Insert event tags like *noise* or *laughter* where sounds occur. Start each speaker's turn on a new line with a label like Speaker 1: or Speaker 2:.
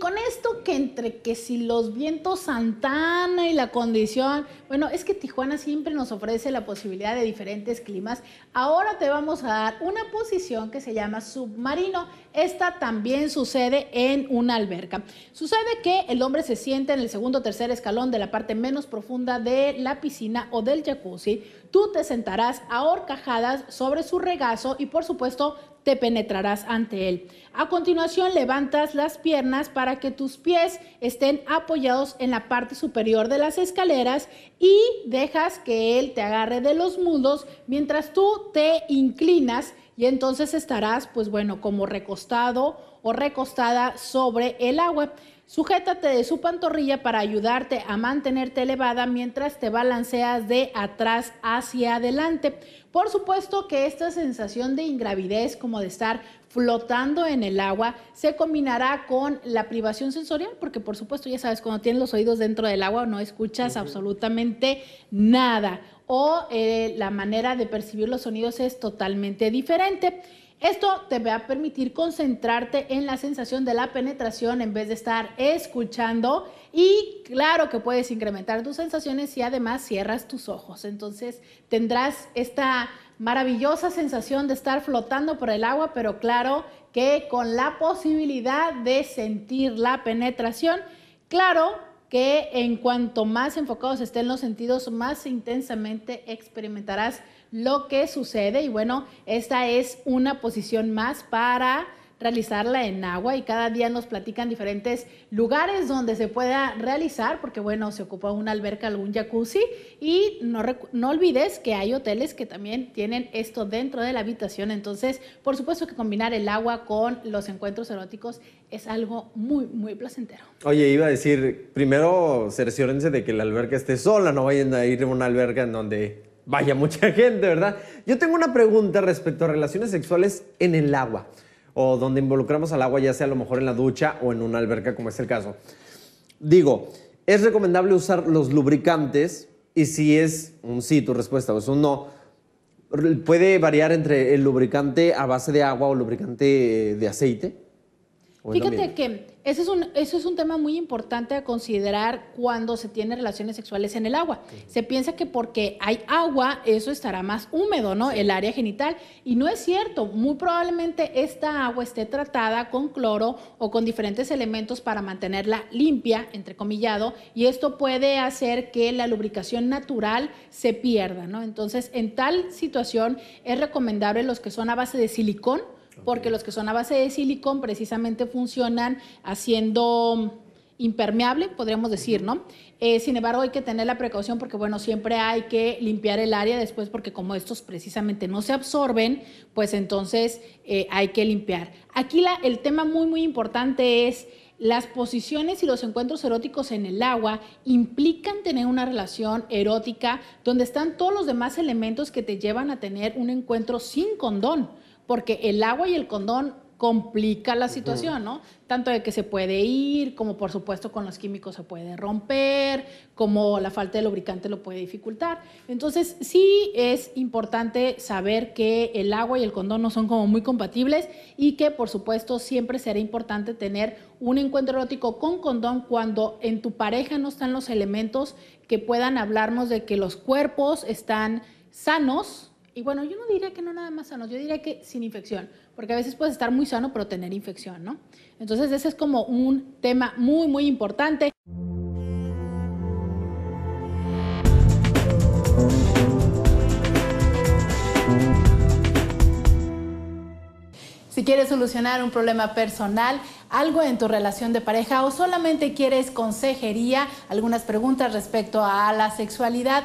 Speaker 1: con esto que entre que si los vientos Santana y la condición, bueno, es que Tijuana siempre nos ofrece la posibilidad de diferentes climas. Ahora te vamos a dar una posición que se llama submarino. Esta también sucede en una alberca. Sucede que el hombre se sienta en el segundo o tercer escalón de la parte menos profunda de la piscina o del jacuzzi, Tú te sentarás a horcajadas sobre su regazo y por supuesto te penetrarás ante él. A continuación levantas las piernas para que tus pies estén apoyados en la parte superior de las escaleras y dejas que él te agarre de los muslos mientras tú te inclinas y entonces estarás pues bueno como recostado o recostada sobre el agua. Sujétate de su pantorrilla para ayudarte a mantenerte elevada mientras te balanceas de atrás hacia adelante. Por supuesto que esta sensación de ingravidez, como de estar flotando en el agua, se combinará con la privación sensorial, porque por supuesto ya sabes, cuando tienes los oídos dentro del agua no escuchas absolutamente nada o eh, la manera de percibir los sonidos es totalmente diferente. Esto te va a permitir concentrarte en la sensación de la penetración en vez de estar escuchando y claro que puedes incrementar tus sensaciones y además cierras tus ojos. Entonces tendrás esta maravillosa sensación de estar flotando por el agua, pero claro que con la posibilidad de sentir la penetración. Claro que en cuanto más enfocados estén los sentidos, más intensamente experimentarás lo que sucede. Y bueno, esta es una posición más para realizarla en agua y cada día nos platican diferentes lugares donde se pueda realizar, porque bueno, se ocupa una alberca, algún jacuzzi y no, olvides que hay hoteles que también tienen esto dentro de la habitación, entonces por supuesto que combinar el agua con los encuentros eróticos es algo muy, muy placentero.
Speaker 2: Oye, iba a decir, primero cerciórense de que la alberca esté sola, no vayan a ir a una alberca en donde vaya *laughs* mucha gente, ¿verdad? Yo tengo una pregunta respecto a relaciones sexuales en el agua o donde involucramos al agua, ya sea a lo mejor en la ducha o en una alberca, como es el caso. Digo, es recomendable usar los lubricantes y si es un sí tu respuesta o es un no, puede variar entre el lubricante a base de agua o lubricante eh, de aceite Fíjate
Speaker 1: que es, un, eso es un tema muy importante a considerar cuando se tiene relaciones sexuales en el agua. Se piensa que porque hay agua, eso estará más húmedo, ¿no? El área genital. Y no es cierto. Muy probablemente esta agua esté tratada con cloro o con diferentes elementos para mantenerla limpia, entrecomillado, y esto puede hacer que la lubricación natural se pierda, ¿no? Entonces, en tal situación es recomendable los que son a base de silicón, porque los que son a base de silicón precisamente funcionan haciendo impermeable, podríamos decir, ¿no? Eh, sin embargo, hay que tener la precaución porque, bueno, siempre hay que limpiar el área después porque como estos precisamente no se absorben, pues entonces eh, hay que limpiar. Aquí el tema muy, muy importante es las posiciones y los encuentros eróticos en el agua implican tener una relación erótica donde están todos los demás elementos que te llevan a tener un encuentro sin condón porque el agua y el condón complica la situación, ¿no? Tanto de que se puede ir, como por supuesto con los químicos se puede romper, como la falta de lubricante lo puede dificultar. Entonces sí es importante saber que el agua y el condón no son como muy compatibles y que por supuesto siempre será importante tener un encuentro erótico con condón cuando en tu pareja no están los elementos que puedan hablarnos de que los cuerpos están sanos, y bueno, yo no diría que no nada más sano, yo diría que sin infección, porque a veces puedes estar muy sano pero tener infección, ¿no? Entonces ese es como un tema muy, muy importante. Si quieres solucionar un problema personal, algo en tu relación de pareja o solamente quieres consejería, algunas preguntas respecto a la sexualidad,